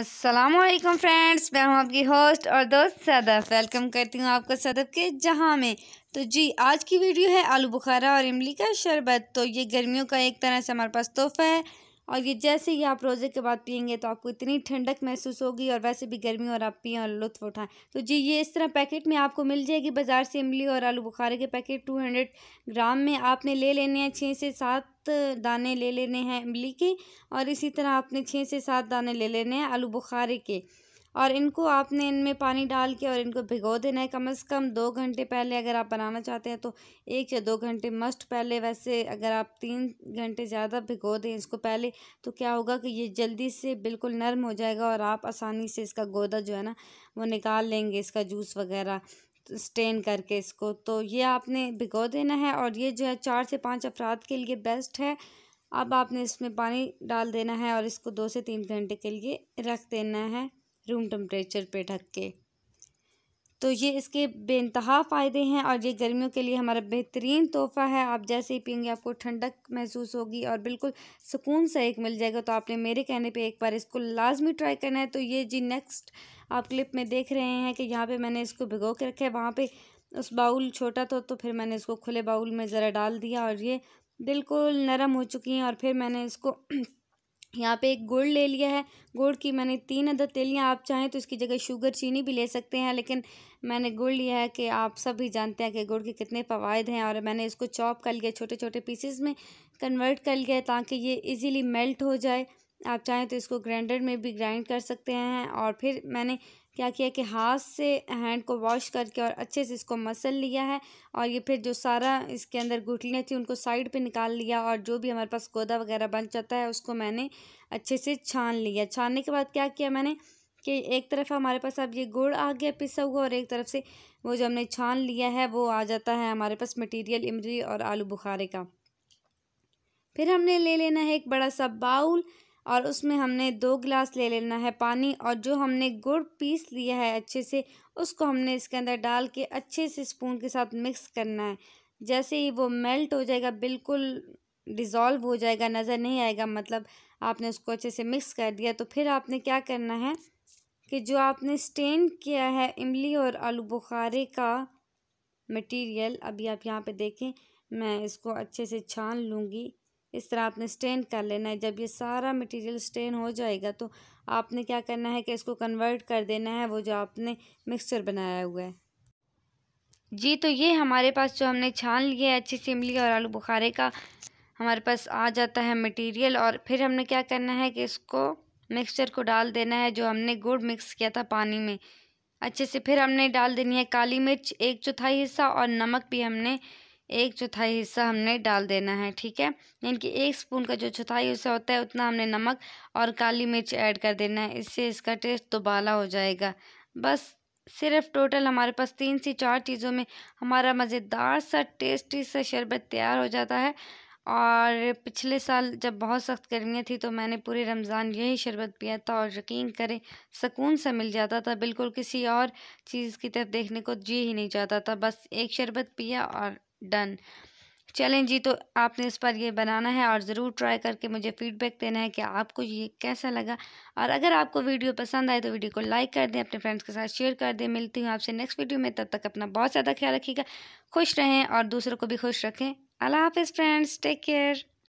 Aslam friends मैं हूं आपकी होस्ट और दोस्त सदफ़ वेलकम करती हूं आपको सदफ़ के जहां में तो जी आज की वीडियो है आलू बुखारा और इमली का शरबत तो ये गर्मियों का एक तरह से हमारे पास तोहफा है और ये जैसे ही आप रोज़े के बाद पियेंगे तो आपको इतनी ठंडक महसूस होगी और वैसे भी गर्मी और आप पिए और लुत्फ उठाएं तो जी ये इस तरह पैकेट में आपको मिल जाएगी बाज़ार से इमली और आलू बुखारे के पैकेट टू हंड्रेड ग्राम में आपने ले लेने हैं छः से सात दाने ले लेने हैं इमली के और इसी तरह आपने छः से सात दाने ले लेने हैं आलू बुखारे के और इनको आपने इनमें पानी डाल के और इनको भिगो देना है कम से कम दो घंटे पहले अगर आप बनाना चाहते हैं तो एक या दो घंटे मस्ट पहले वैसे अगर आप तीन घंटे ज़्यादा भिगो दें इसको पहले तो क्या होगा कि ये जल्दी से बिल्कुल नरम हो जाएगा और आप आसानी से इसका गोदा जो है ना वो निकाल लेंगे इसका जूस वगैरह स्टेन करके इसको तो ये आपने भिगो देना है और ये जो है चार से पाँच अफराद के लिए बेस्ट है अब आपने इसमें पानी डाल देना है और इसको दो से तीन घंटे के लिए रख देना है रूम टम्परेचर पे ढक के तो ये इसके बेनतहा फ़ायदे हैं और ये गर्मियों के लिए हमारा बेहतरीन तोहफ़ा है आप जैसे ही पियेंगे आपको ठंडक महसूस होगी और बिल्कुल सुकून सा एक मिल जाएगा तो आपने मेरे कहने पे एक बार इसको लाजमी ट्राई करना है तो ये जी नेक्स्ट आप क्लिप में देख रहे हैं कि यहाँ पे मैंने इसको भिगो के रखा है वहाँ पर उस बाउल छोटा था तो फिर मैंने इसको खुले बाउल में ज़रा डाल दिया और ये बिल्कुल नरम हो चुकी हैं और फिर मैंने इसको यहाँ पे एक गुड़ ले लिया है गुड़ की मैंने तीन अदद ले लिया आप चाहें तो इसकी जगह शुगर चीनी भी ले सकते हैं लेकिन मैंने गुड़ लिया है कि आप सब भी जानते हैं कि गुड़ के कितने फ़वाद हैं और मैंने इसको चॉप कर लिया छोटे छोटे पीसेस में कन्वर्ट कर लिया ताकि ये इजीली मेल्ट हो जाए आप चाहें तो इसको ग्राइंडर में भी ग्राइंड कर सकते हैं और फिर मैंने क्या किया कि हाथ से हैंड को वॉश करके और अच्छे से इसको मसल लिया है और ये फिर जो सारा इसके अंदर गुठलियाँ थी उनको साइड पे निकाल लिया और जो भी हमारे पास गोदा वगैरह बन जाता है उसको मैंने अच्छे से छान लिया छानने के बाद क्या किया मैंने कि एक तरफ हमारे पास अब ये गुड़ आ गया पिसा हुआ और एक तरफ से वो जो हमने छान लिया है वो आ जाता है हमारे पास मटीरियल इमली और आलू बुखारे का फिर हमने ले लेना है एक बड़ा सा बाउल और उसमें हमने दो गिलास ले लेना है पानी और जो हमने गुड़ पीस लिया है अच्छे से उसको हमने इसके अंदर डाल के अच्छे से स्पून के साथ मिक्स करना है जैसे ही वो मेल्ट हो जाएगा बिल्कुल डिज़ोल्व हो जाएगा नज़र नहीं आएगा मतलब आपने उसको अच्छे से मिक्स कर दिया तो फिर आपने क्या करना है कि जो आपने स्टेन किया है इमली और आलू बुखारे का मटेरियल अभी आप यहाँ पे देखें मैं इसको अच्छे से छान लूँगी इस तरह आपने स्टेन कर लेना है जब ये सारा मटेरियल स्टेन हो जाएगा तो आपने क्या करना है कि इसको कन्वर्ट कर देना है वो जो आपने मिक्सचर बनाया हुआ है जी तो ये हमारे पास जो हमने छान लिया है अच्छी सिमली और आलू बुखारे का हमारे पास आ जाता है मटेरियल और फिर हमने क्या करना है कि इसको मिक्सचर को डाल देना है जो हमने गुड़ मिक्स किया था पानी में अच्छे से फिर हमने डाल देनी है काली मिर्च एक चौथाई हिस्सा और नमक भी हमने एक चौथाई हिस्सा हमने डाल देना है ठीक है यानी कि एक स्पून का जो चौथाई हिस्सा होता है उतना हमने नमक और काली मिर्च ऐड कर देना है इससे इसका टेस्ट दोबाला हो जाएगा बस सिर्फ टोटल हमारे पास तीन से चार चीज़ों में हमारा मज़ेदार सा टेस्टी सा शरबत तैयार हो जाता है और पिछले साल जब बहुत सख्त गर्मियाँ थी तो मैंने पूरे रमज़ान यही शरबत पिया था और यकीन करें सुकून सा मिल जाता था बिल्कुल किसी और चीज़ की तरफ देखने को जी ही नहीं जाता था बस एक शरबत पिया और डन चलें जी तो आपने इस पर ये बनाना है और ज़रूर ट्राई करके मुझे फ़ीडबैक देना है कि आपको ये कैसा लगा और अगर आपको वीडियो पसंद आए तो वीडियो को लाइक कर दें अपने फ्रेंड्स के साथ शेयर कर दें मिलती हूँ आपसे नेक्स्ट वीडियो में तब तक अपना बहुत ज़्यादा ख्याल रखिएगा खुश रहें और दूसरों को भी खुश रखें अल्लाह हाफ़ फ्रेंड्स टेक केयर